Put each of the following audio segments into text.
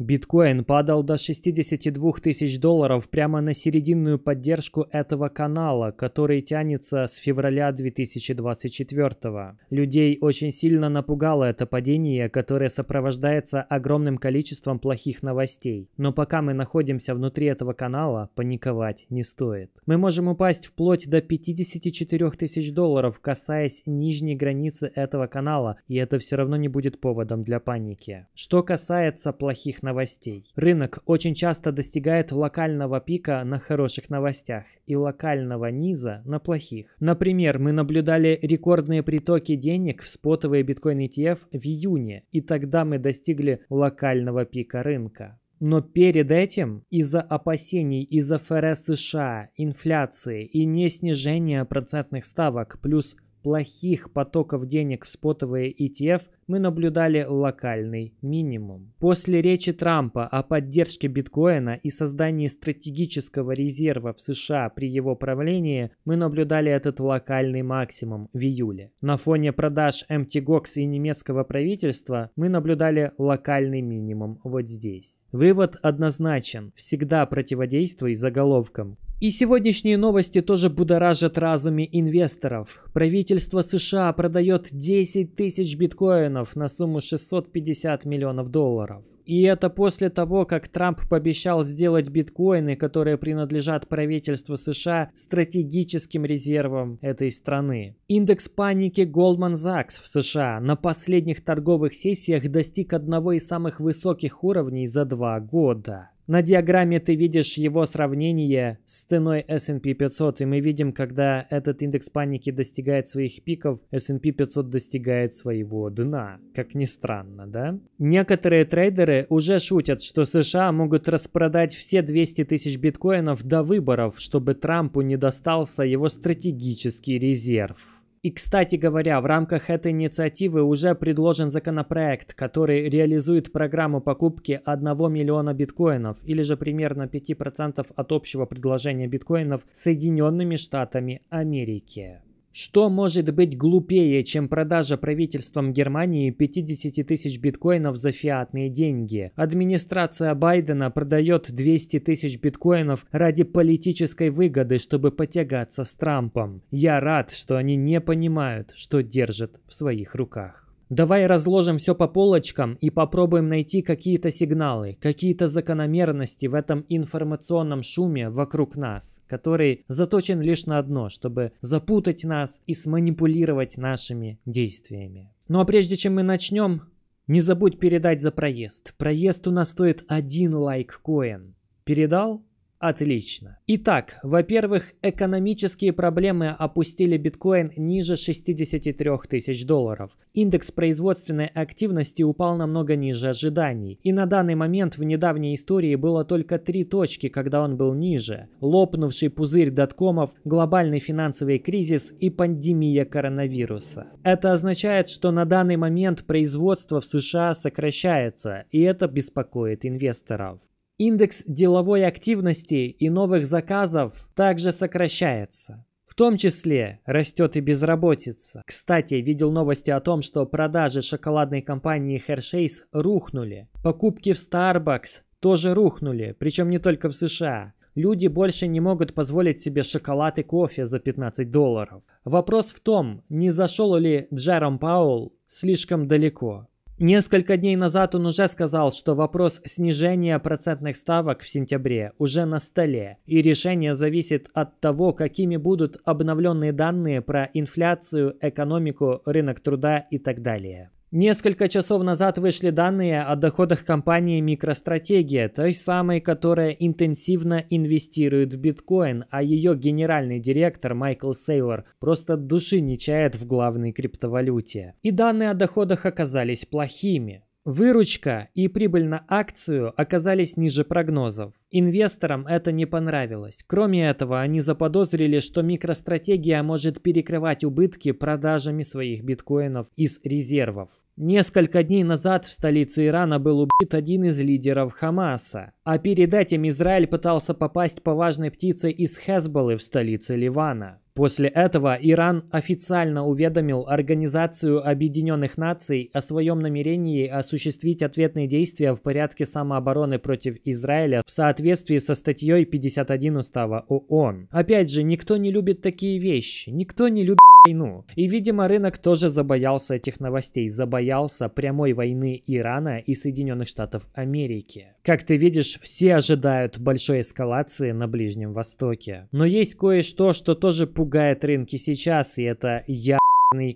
Биткоин падал до 62 тысяч долларов прямо на серединную поддержку этого канала, который тянется с февраля 2024. Людей очень сильно напугало это падение, которое сопровождается огромным количеством плохих новостей. Но пока мы находимся внутри этого канала, паниковать не стоит. Мы можем упасть вплоть до 54 тысяч долларов, касаясь нижней границы этого канала, и это все равно не будет поводом для паники. Что касается плохих новостей. Рынок очень часто достигает локального пика на хороших новостях и локального низа на плохих. Например, мы наблюдали рекордные притоки денег в спотовые биткоин ETF в июне, и тогда мы достигли локального пика рынка. Но перед этим, из-за опасений из-за ФРС США, инфляции и не снижения процентных ставок, плюс плохих потоков денег в спотовые ETF мы наблюдали локальный минимум. После речи Трампа о поддержке биткоина и создании стратегического резерва в США при его правлении мы наблюдали этот локальный максимум в июле. На фоне продаж MTGOX и немецкого правительства мы наблюдали локальный минимум вот здесь. Вывод однозначен. Всегда противодействуй заголовкам, и сегодняшние новости тоже будоражат разуме инвесторов. Правительство США продает 10 тысяч биткоинов на сумму 650 миллионов долларов. И это после того, как Трамп пообещал сделать биткоины, которые принадлежат правительству США, стратегическим резервом этой страны. Индекс паники Goldman Sachs в США на последних торговых сессиях достиг одного из самых высоких уровней за два года. На диаграмме ты видишь его сравнение с ценой S&P 500, и мы видим, когда этот индекс паники достигает своих пиков, S&P 500 достигает своего дна. Как ни странно, да? Некоторые трейдеры уже шутят, что США могут распродать все 200 тысяч биткоинов до выборов, чтобы Трампу не достался его стратегический резерв. И, кстати говоря, в рамках этой инициативы уже предложен законопроект, который реализует программу покупки 1 миллиона биткоинов, или же примерно 5% от общего предложения биткоинов Соединенными Штатами Америки. Что может быть глупее, чем продажа правительством Германии 50 тысяч биткоинов за фиатные деньги? Администрация Байдена продает 200 тысяч биткоинов ради политической выгоды, чтобы потягаться с Трампом. Я рад, что они не понимают, что держат в своих руках. Давай разложим все по полочкам и попробуем найти какие-то сигналы, какие-то закономерности в этом информационном шуме вокруг нас, который заточен лишь на одно, чтобы запутать нас и сманипулировать нашими действиями. Ну а прежде чем мы начнем, не забудь передать за проезд. Проезд у нас стоит один лайк коин. Передал? Отлично. Итак, во-первых, экономические проблемы опустили биткоин ниже 63 тысяч долларов. Индекс производственной активности упал намного ниже ожиданий. И на данный момент в недавней истории было только три точки, когда он был ниже. Лопнувший пузырь доткомов, глобальный финансовый кризис и пандемия коронавируса. Это означает, что на данный момент производство в США сокращается, и это беспокоит инвесторов. Индекс деловой активности и новых заказов также сокращается. В том числе растет и безработица. Кстати, видел новости о том, что продажи шоколадной компании Hershey's рухнули. Покупки в Starbucks тоже рухнули, причем не только в США. Люди больше не могут позволить себе шоколад и кофе за 15 долларов. Вопрос в том, не зашел ли Джером Паул слишком далеко. Несколько дней назад он уже сказал, что вопрос снижения процентных ставок в сентябре уже на столе, и решение зависит от того, какими будут обновленные данные про инфляцию, экономику, рынок труда и так далее. Несколько часов назад вышли данные о доходах компании «Микростратегия», той самой, которая интенсивно инвестирует в биткоин, а ее генеральный директор Майкл Сейлор просто души не чает в главной криптовалюте. И данные о доходах оказались плохими. Выручка и прибыль на акцию оказались ниже прогнозов. Инвесторам это не понравилось. Кроме этого, они заподозрили, что микростратегия может перекрывать убытки продажами своих биткоинов из резервов. Несколько дней назад в столице Ирана был убит один из лидеров Хамаса, а перед этим Израиль пытался попасть по важной птице из Хезболы в столице Ливана. После этого Иран официально уведомил Организацию Объединенных Наций о своем намерении осуществить ответные действия в порядке самообороны против Израиля в соответствии со статьей 51 Устава ООН. Опять же, никто не любит такие вещи, никто не любит войну. И, видимо, рынок тоже забоялся этих новостей, забоялся боялся прямой войны Ирана и Соединенных Штатов Америки. Как ты видишь, все ожидают большой эскалации на Ближнем Востоке. Но есть кое-что, что тоже пугает рынки сейчас, и это я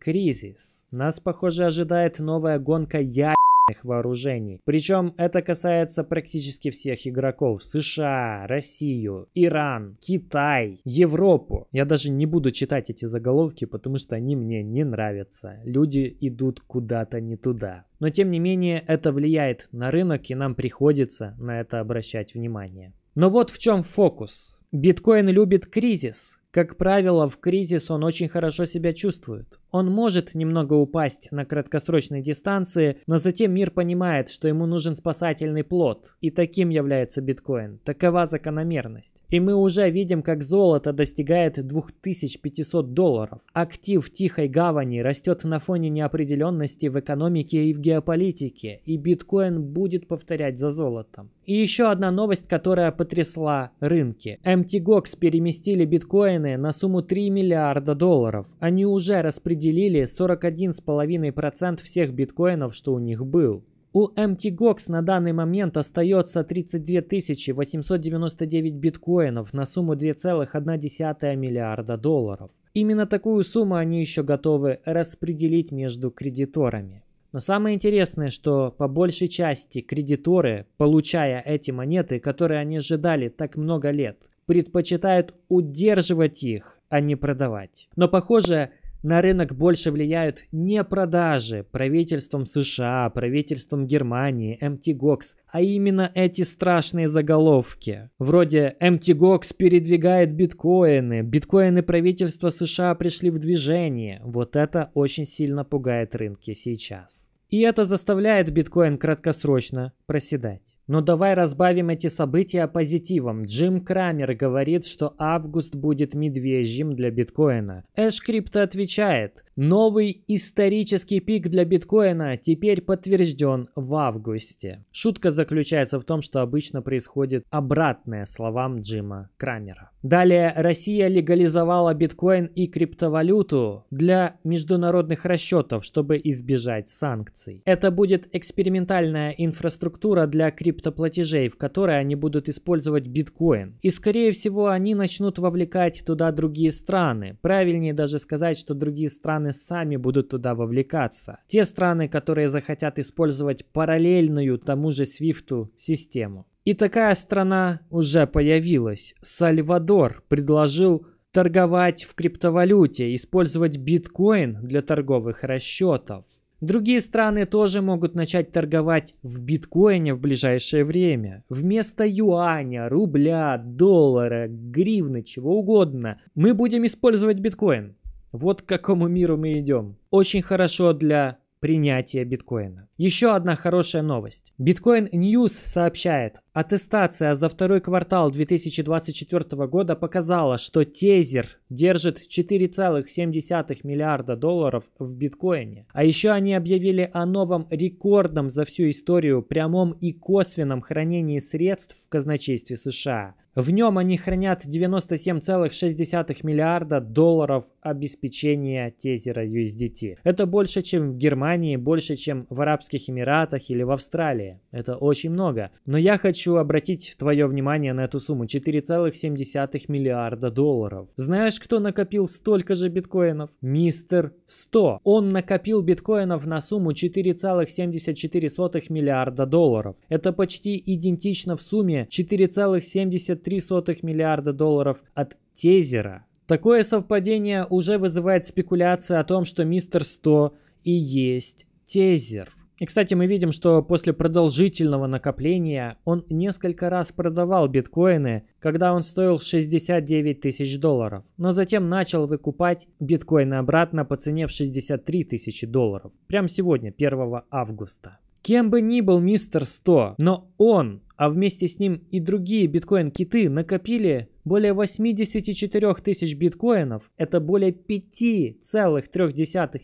кризис. Нас, похоже, ожидает новая гонка я вооружений. Причем это касается практически всех игроков. США, Россию, Иран, Китай, Европу. Я даже не буду читать эти заголовки, потому что они мне не нравятся. Люди идут куда-то не туда. Но тем не менее, это влияет на рынок и нам приходится на это обращать внимание. Но вот в чем фокус. Биткоин любит кризис. Как правило, в кризис он очень хорошо себя чувствует. Он может немного упасть на краткосрочной дистанции, но затем мир понимает, что ему нужен спасательный плод. И таким является биткоин. Такова закономерность. И мы уже видим, как золото достигает 2500 долларов. Актив тихой гавани растет на фоне неопределенности в экономике и в геополитике. И биткоин будет повторять за золотом. И еще одна новость, которая потрясла рынки. М MTGOX переместили биткоины на сумму 3 миллиарда долларов. Они уже распределили 41,5% всех биткоинов, что у них был. У MTGOX на данный момент остается 32 899 биткоинов на сумму 2,1 миллиарда долларов. Именно такую сумму они еще готовы распределить между кредиторами. Но самое интересное, что по большей части кредиторы, получая эти монеты, которые они ожидали так много лет, предпочитают удерживать их, а не продавать. Но похоже, на рынок больше влияют не продажи правительством США, правительством Германии, MTGOX, а именно эти страшные заголовки. Вроде MTGOX передвигает биткоины, биткоины правительства США пришли в движение. Вот это очень сильно пугает рынки сейчас. И это заставляет биткоин краткосрочно проседать. Но давай разбавим эти события позитивом. Джим Крамер говорит, что август будет медвежьим для биткоина. Эш Крипто отвечает. Новый исторический пик для биткоина теперь подтвержден в августе. Шутка заключается в том, что обычно происходит обратное словам Джима Крамера. Далее Россия легализовала биткоин и криптовалюту для международных расчетов, чтобы избежать санкций. Это будет экспериментальная инфраструктура для крипто криптоплатежей, в которой они будут использовать биткоин. И скорее всего они начнут вовлекать туда другие страны. Правильнее даже сказать, что другие страны сами будут туда вовлекаться. Те страны, которые захотят использовать параллельную тому же Свифту систему. И такая страна уже появилась. Сальвадор предложил торговать в криптовалюте, использовать биткоин для торговых расчетов. Другие страны тоже могут начать торговать в биткоине в ближайшее время. Вместо юаня, рубля, доллара, гривны, чего угодно. Мы будем использовать биткоин. Вот к какому миру мы идем. Очень хорошо для принятия биткоина. Еще одна хорошая новость. Bitcoin News сообщает Аттестация за второй квартал 2024 года показала, что тезер держит 4,7 миллиарда долларов в биткоине. А еще они объявили о новом рекордном за всю историю прямом и косвенном хранении средств в казначействе США. В нем они хранят 97,6 миллиарда долларов обеспечения тезера USDT. Это больше, чем в Германии, больше, чем в Арабских Эмиратах или в Австралии. Это очень много. Но я хочу хочу обратить твое внимание на эту сумму. 4,7 миллиарда долларов. Знаешь, кто накопил столько же биткоинов? Мистер 100. Он накопил биткоинов на сумму 4,74 миллиарда долларов. Это почти идентично в сумме 4,73 миллиарда долларов от тезера. Такое совпадение уже вызывает спекуляции о том, что мистер 100 и есть тезер. И, кстати, мы видим, что после продолжительного накопления он несколько раз продавал биткоины, когда он стоил 69 тысяч долларов, но затем начал выкупать биткоины обратно по цене в 63 тысячи долларов. Прямо сегодня, 1 августа. Кем бы ни был мистер 100, но он, а вместе с ним и другие биткоин-киты накопили более 84 тысяч биткоинов, это более 5,3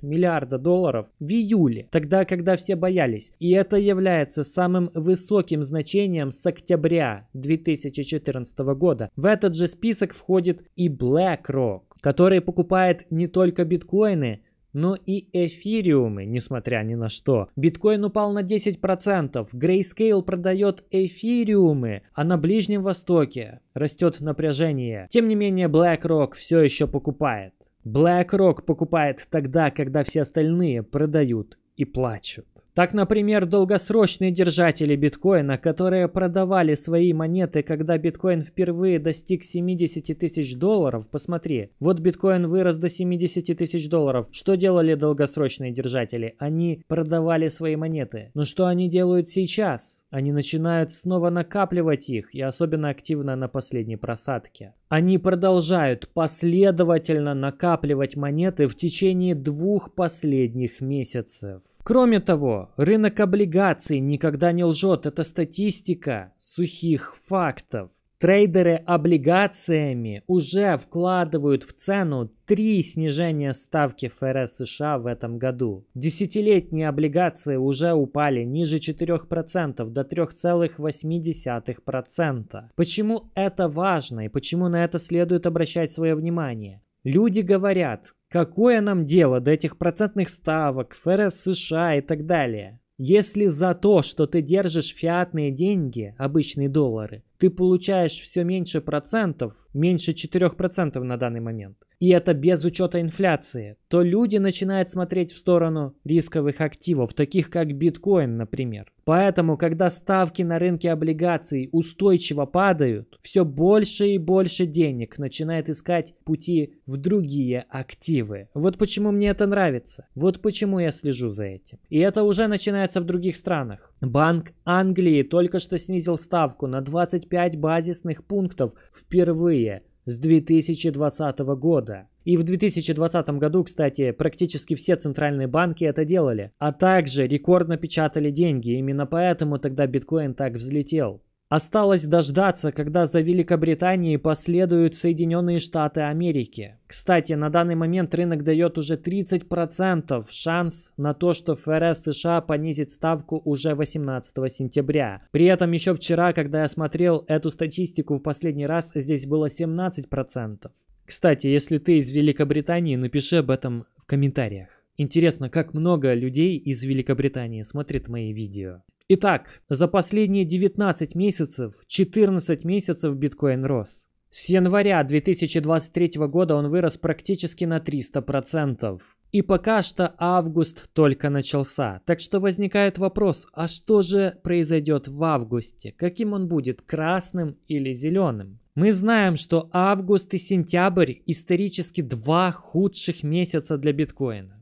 миллиарда долларов в июле, тогда, когда все боялись. И это является самым высоким значением с октября 2014 года. В этот же список входит и BlackRock который покупает не только биткоины, но и эфириумы, несмотря ни на что. Биткоин упал на 10%, Grayscale продает эфириумы, а на Ближнем Востоке растет напряжение. Тем не менее, BlackRock все еще покупает. BlackRock покупает тогда, когда все остальные продают и плачут. Так, например, долгосрочные держатели биткоина, которые продавали свои монеты, когда биткоин впервые достиг 70 тысяч долларов, посмотри, вот биткоин вырос до 70 тысяч долларов. Что делали долгосрочные держатели? Они продавали свои монеты. Но что они делают сейчас? Они начинают снова накапливать их, и особенно активно на последней просадке. Они продолжают последовательно накапливать монеты в течение двух последних месяцев. Кроме того, рынок облигаций никогда не лжет. Это статистика сухих фактов. Трейдеры облигациями уже вкладывают в цену три снижения ставки ФРС США в этом году. Десятилетние облигации уже упали ниже 4% до 3,8%. Почему это важно и почему на это следует обращать свое внимание? Люди говорят, какое нам дело до этих процентных ставок, ФРС США и так далее. Если за то, что ты держишь фиатные деньги, обычные доллары, ты получаешь все меньше процентов, меньше 4% на данный момент и это без учета инфляции, то люди начинают смотреть в сторону рисковых активов, таких как биткоин, например. Поэтому, когда ставки на рынке облигаций устойчиво падают, все больше и больше денег начинает искать пути в другие активы. Вот почему мне это нравится. Вот почему я слежу за этим. И это уже начинается в других странах. Банк Англии только что снизил ставку на 25 базисных пунктов впервые – с 2020 года. И в 2020 году, кстати, практически все центральные банки это делали, а также рекордно печатали деньги, именно поэтому тогда биткоин так взлетел. Осталось дождаться, когда за Великобританией последуют Соединенные Штаты Америки. Кстати, на данный момент рынок дает уже 30% шанс на то, что ФРС США понизит ставку уже 18 сентября. При этом еще вчера, когда я смотрел эту статистику в последний раз, здесь было 17%. Кстати, если ты из Великобритании, напиши об этом в комментариях. Интересно, как много людей из Великобритании смотрит мои видео. Итак, за последние 19 месяцев, 14 месяцев биткоин рос. С января 2023 года он вырос практически на 300%. И пока что август только начался. Так что возникает вопрос, а что же произойдет в августе? Каким он будет, красным или зеленым? Мы знаем, что август и сентябрь исторически два худших месяца для биткоина.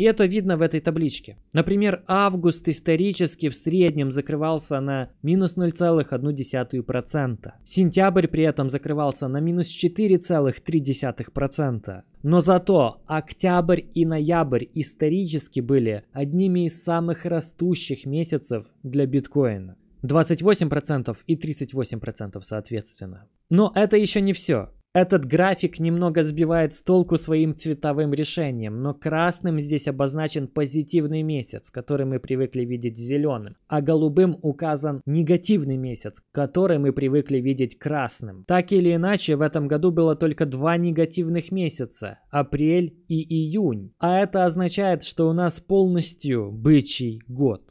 И это видно в этой табличке. Например, август исторически в среднем закрывался на минус 0,1%. Сентябрь при этом закрывался на минус 4,3%. Но зато октябрь и ноябрь исторически были одними из самых растущих месяцев для биткоина. 28% и 38% соответственно. Но это еще не все. Этот график немного сбивает с толку своим цветовым решением, но красным здесь обозначен позитивный месяц, который мы привыкли видеть зеленым, а голубым указан негативный месяц, который мы привыкли видеть красным. Так или иначе, в этом году было только два негативных месяца – апрель и июнь. А это означает, что у нас полностью бычий год.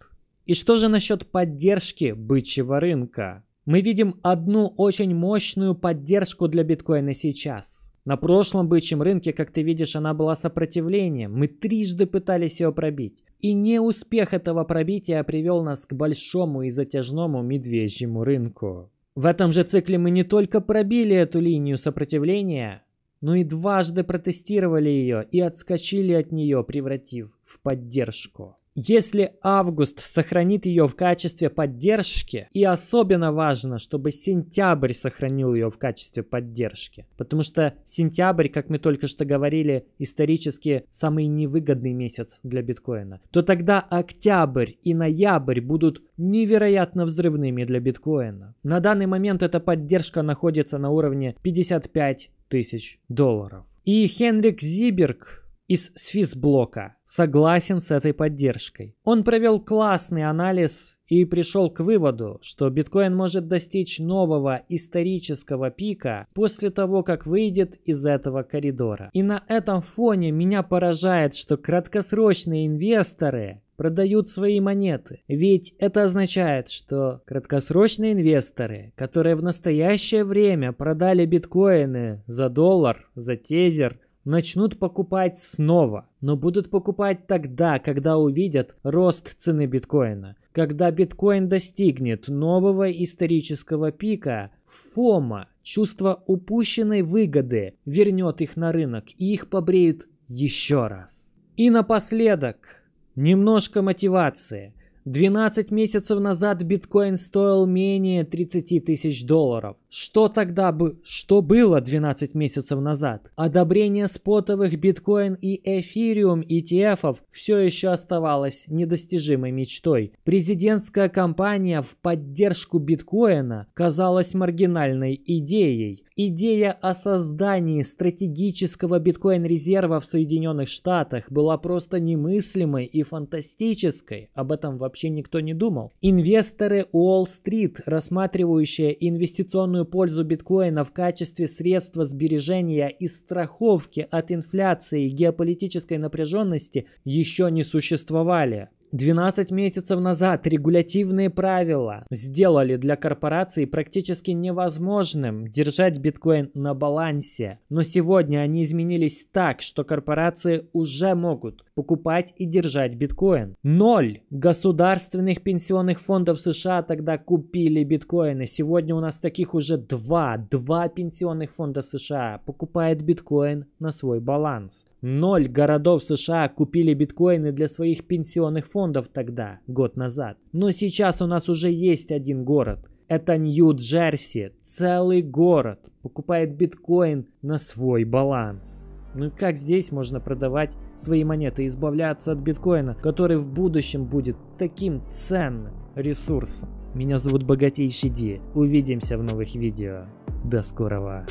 И что же насчет поддержки бычьего рынка? мы видим одну очень мощную поддержку для биткоина сейчас – на прошлом бычьем рынке, как ты видишь, она была сопротивлением. Мы трижды пытались ее пробить. И не успех этого пробития привел нас к большому и затяжному медвежьему рынку. В этом же цикле мы не только пробили эту линию сопротивления, но и дважды протестировали ее и отскочили от нее, превратив в поддержку. Если август сохранит ее в качестве поддержки, и особенно важно, чтобы сентябрь сохранил ее в качестве поддержки, потому что сентябрь, как мы только что говорили, исторически самый невыгодный месяц для биткоина, то тогда октябрь и ноябрь будут невероятно взрывными для биткоина. На данный момент эта поддержка находится на уровне 55 тысяч долларов. И Хенрик Зиберг из Свисблока согласен с этой поддержкой. Он провел классный анализ и пришел к выводу, что биткоин может достичь нового исторического пика после того, как выйдет из этого коридора. И на этом фоне меня поражает, что краткосрочные инвесторы продают свои монеты. Ведь это означает, что краткосрочные инвесторы, которые в настоящее время продали биткоины за доллар, за тезер – начнут покупать снова, но будут покупать тогда, когда увидят рост цены биткоина. Когда биткоин достигнет нового исторического пика, фома, чувство упущенной выгоды, вернет их на рынок и их побреют еще раз. И напоследок, немножко мотивации. 12 месяцев назад биткоин стоил менее 30 тысяч долларов. Что тогда бы... Что было 12 месяцев назад? Одобрение спотовых биткоин и эфириум ETF все еще оставалось недостижимой мечтой. Президентская кампания в поддержку биткоина казалась маргинальной идеей. Идея о создании стратегического биткоин-резерва в Соединенных Штатах была просто немыслимой и фантастической. Об этом вообще вообще никто не думал. Инвесторы Уолл-стрит, рассматривающие инвестиционную пользу биткоина в качестве средства сбережения и страховки от инфляции и геополитической напряженности, еще не существовали. 12 месяцев назад регулятивные правила сделали для корпораций практически невозможным держать биткоин на балансе. Но сегодня они изменились так, что корпорации уже могут покупать и держать биткоин. Ноль государственных пенсионных фондов США тогда купили биткоины. Сегодня у нас таких уже два. Два пенсионных фонда США покупают биткоин на свой баланс. Ноль городов США купили биткоины для своих пенсионных фондов тогда, год назад. Но сейчас у нас уже есть один город. Это Нью-Джерси. Целый город покупает биткоин на свой баланс. Ну как здесь можно продавать свои монеты и избавляться от биткоина, который в будущем будет таким ценным ресурсом? Меня зовут Богатейший Ди. Увидимся в новых видео. До скорого.